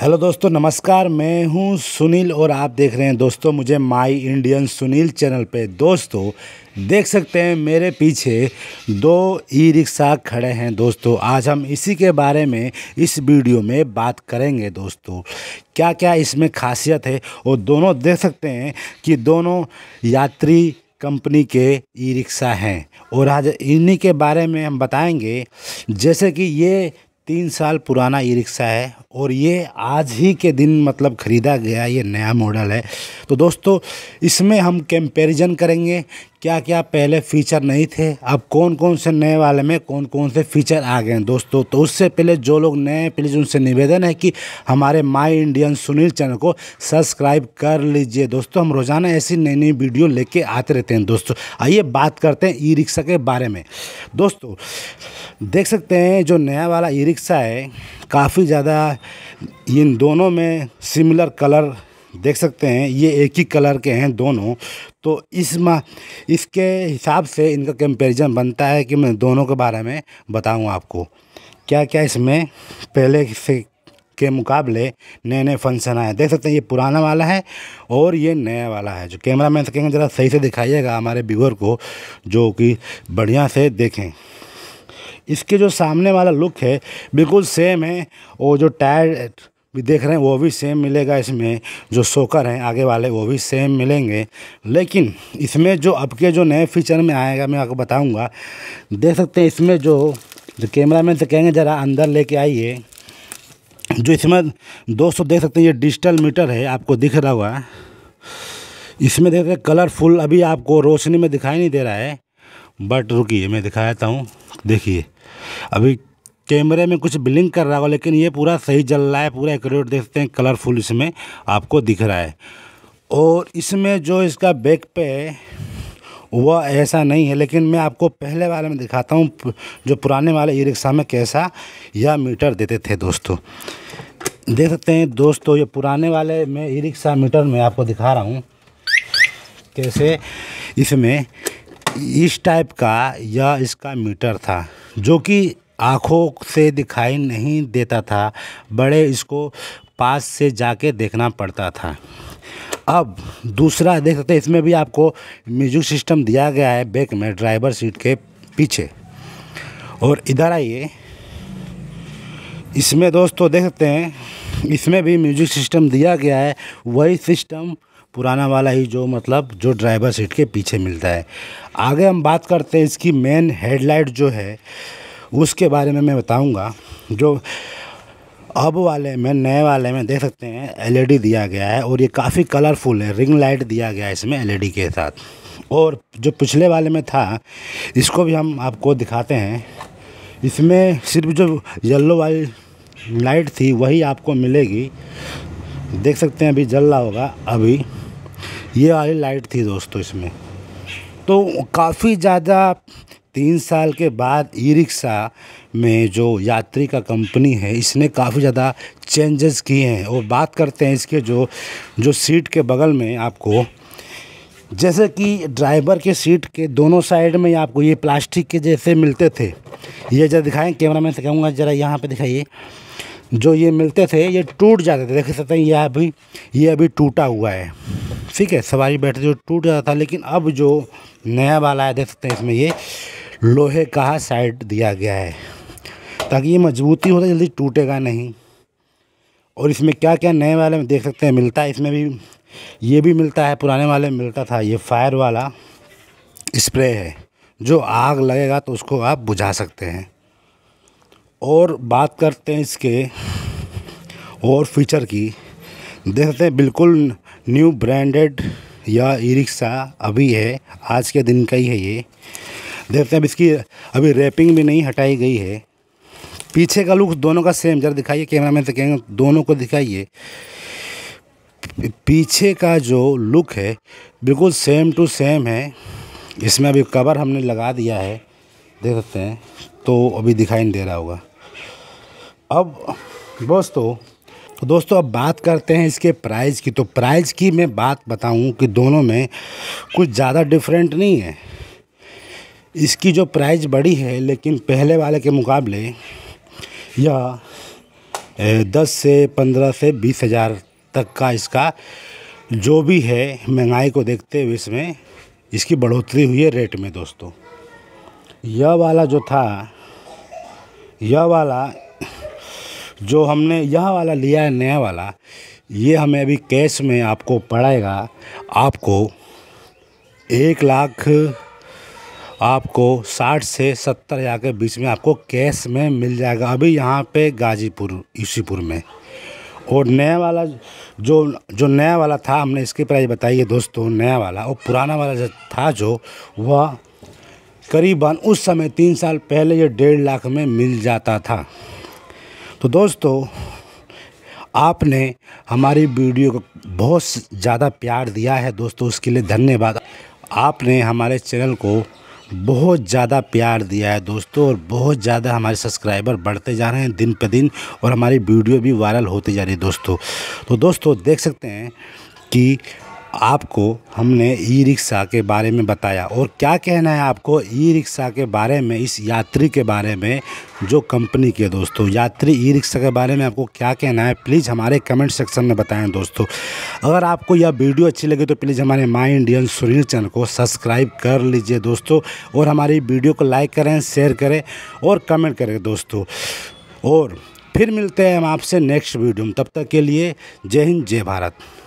hello दोस्तों नमस्कार मैं हूं सुनील और आप देख रहे हैं दोस्तों मुझे माय इंडियन सुनील चैनल पे दोस्तों देख सकते हैं मेरे पीछे दो ई रिक्शा खड़े हैं दोस्तों आज हम इसी के बारे में इस वीडियो में बात करेंगे दोस्तों क्या क्या इसमें खासियत है और दोनों देख सकते हैं कि दोनों यात्री कंपनी के ई रिक्शा हैं और आज इन्हीं के बारे में हम बताएँगे जैसे कि ये तीन साल पुराना ई रिक्शा है और ये आज ही के दिन मतलब ख़रीदा गया ये नया मॉडल है तो दोस्तों इसमें हम कंपैरिजन करेंगे क्या क्या पहले फ़ीचर नहीं थे अब कौन कौन से नए वाले में कौन कौन से फ़ीचर आ गए हैं दोस्तों तो उससे पहले जो लोग नए हैं प्लीज़ उनसे निवेदन है कि हमारे माई इंडियन सुनील चैनल को सब्सक्राइब कर लीजिए दोस्तों हम रोज़ाना ऐसी नई नई वीडियो लेके आते रहते हैं दोस्तों आइए बात करते हैं ई रिक्शा के बारे में दोस्तों देख सकते हैं जो नया वाला ई रिक्शा है काफ़ी ज़्यादा इन दोनों में सिमिलर कलर देख सकते हैं ये एक ही कलर के हैं दोनों तो इस मा इसके हिसाब से इनका कंपैरिजन बनता है कि मैं दोनों के बारे में बताऊं आपको क्या क्या इसमें पहले से के मुकाबले नए नए फंक्शन आए देख सकते हैं ये पुराना वाला है और ये नया वाला है जो कैमरा मैन से कहेंगे ज़रा सही से दिखाइएगा हमारे व्यूअर को जो कि बढ़िया से देखें इसके जो सामने वाला लुक है बिल्कुल सेम है और जो टायर भी देख रहे हैं वो भी सेम मिलेगा इसमें जो सोकर हैं आगे वाले वो भी सेम मिलेंगे लेकिन इसमें जो अब के जो नए फीचर में आएगा मैं आपको बताऊंगा देख सकते हैं इसमें जो जो कैमरा मैन से कहेंगे ज़रा अंदर लेके आइए जो इसमें दोस्तों देख सकते हैं ये डिजिटल मीटर है आपको दिख रहा हुआ इसमें देख रहे कलरफुल अभी आपको रोशनी में दिखाई नहीं दे रहा है बट रुकिए मैं दिखाता हूँ देखिए अभी कैमरे में कुछ ब्लिंक कर रहा होगा लेकिन ये पूरा सही जल रहा है पूरा एक्यूरेट देखते हैं कलरफुल इसमें आपको दिख रहा है और इसमें जो इसका बैक पे है वह ऐसा नहीं है लेकिन मैं आपको पहले वाले में दिखाता हूँ जो पुराने वाले ई रिक्शा में कैसा यह मीटर देते थे दोस्तों देख सकते हैं दोस्तों ये पुराने वाले में ई रिक्शा मीटर में आपको दिखा रहा हूँ कैसे इसमें इस टाइप का यह इसका मीटर था जो कि आँखों से दिखाई नहीं देता था बड़े इसको पास से जाके देखना पड़ता था अब दूसरा देख सकते हैं इसमें भी आपको म्यूजिक सिस्टम दिया गया है बैक में ड्राइवर सीट के पीछे और इधर आइए इसमें दोस्तों देख सकते हैं इसमें भी म्यूजिक सिस्टम दिया गया है वही सिस्टम पुराना वाला ही जो मतलब जो ड्राइवर सीट के पीछे मिलता है आगे हम बात करते हैं इसकी मेन हेडलाइट जो है उसके बारे में मैं बताऊंगा जो अब वाले में नए वाले में देख सकते हैं एलईडी e दिया गया है और ये काफ़ी कलरफुल है रिंग लाइट दिया गया है इसमें एलईडी e के साथ और जो पिछले वाले में था इसको भी हम आपको दिखाते हैं इसमें सिर्फ जो येल्लो वाली लाइट थी वही आपको मिलेगी देख सकते हैं अभी जल रहा होगा अभी ये वाली लाइट थी दोस्तों इसमें तो काफ़ी ज़्यादा तीन साल के बाद ई रिक्शा में जो यात्री का कंपनी है इसने काफ़ी ज़्यादा चेंजेस किए हैं और बात करते हैं इसके जो जो सीट के बगल में आपको जैसे कि ड्राइवर के सीट के दोनों साइड में आपको ये प्लास्टिक के जैसे मिलते थे ये जरा दिखाएं कैमरा मैन से कहूँगा ज़रा यहाँ पे दिखाइए जो ये मिलते थे ये टूट जाते थे देख सकते हैं यह अभी ये अभी टूटा हुआ है ठीक है सवारी बैठते जो टूट जाता था लेकिन अब जो नया वाला है देख सकते हैं इसमें ये लोहे का साइड दिया गया है ताकि ये मजबूती होता तो जल्दी टूटेगा नहीं और इसमें क्या क्या नए वाले में देख सकते हैं मिलता है इसमें भी ये भी मिलता है पुराने वाले में मिलता था ये फायर वाला स्प्रे है जो आग लगेगा तो उसको आप बुझा सकते हैं और बात करते हैं इसके और फीचर की देखते हैं बिल्कुल न्यू ब्रांडेड या ई रिक्शा अभी है आज के दिन का ही है ये देखते हैं अब इसकी अभी रैपिंग भी नहीं हटाई गई है पीछे का लुक दोनों का सेम जरा दिखाइए कैमरा मैन से कहेंगे दोनों को दिखाइए पीछे का जो लुक है बिल्कुल सेम टू सेम है इसमें अभी कवर हमने लगा दिया है देख सकते हैं तो अभी दिखाई नहीं दे रहा होगा अब दोस्तों दोस्तों अब बात करते हैं इसके प्राइस की तो प्राइस की मैं बात बताऊं कि दोनों में कुछ ज़्यादा डिफरेंट नहीं है इसकी जो प्राइस बड़ी है लेकिन पहले वाले के मुकाबले यह दस से पंद्रह से बीस हज़ार तक का इसका जो भी है महंगाई को देखते हुए इसमें इसकी बढ़ोतरी हुई है रेट में दोस्तों यह वाला जो था यह वाला जो हमने यह वाला लिया है नया वाला ये हमें अभी कैश में आपको पड़ेगा आपको एक लाख आपको साठ से सत्तर हज़ार के बीच में आपको कैश में मिल जाएगा अभी यहाँ पे गाजीपुर यूसीपुर में और नया वाला जो जो नया वाला था हमने इसकी प्राइस बताई है दोस्तों नया वाला और पुराना वाला जो था जो वह करीबन उस समय तीन साल पहले ये डेढ़ लाख में मिल जाता था तो दोस्तों आपने हमारी वीडियो को बहुत ज़्यादा प्यार दिया है दोस्तों उसके लिए धन्यवाद आपने हमारे चैनल को बहुत ज़्यादा प्यार दिया है दोस्तों और बहुत ज़्यादा हमारे सब्सक्राइबर बढ़ते जा रहे हैं दिन पे दिन और हमारी वीडियो भी वायरल होती जा रही है दोस्तों तो दोस्तों देख सकते हैं कि आपको हमने ई रिक्शा के बारे में बताया और क्या कहना है आपको ई रिक्शा के बारे में इस यात्री के बारे में जो कंपनी के दोस्तों यात्री ई रिक्शा के बारे में आपको क्या कहना है प्लीज़ हमारे कमेंट सेक्शन में बताएं दोस्तों अगर आपको यह वीडियो अच्छी लगे तो प्लीज़ हमारे माई इंडियन सुनील चैनल को सब्सक्राइब कर लीजिए दोस्तों और हमारी वीडियो को लाइक करें शेयर करें और कमेंट करें दोस्तों और फिर मिलते हैं हम आपसे नेक्स्ट वीडियो में तब तक के लिए जय हिंद जय भारत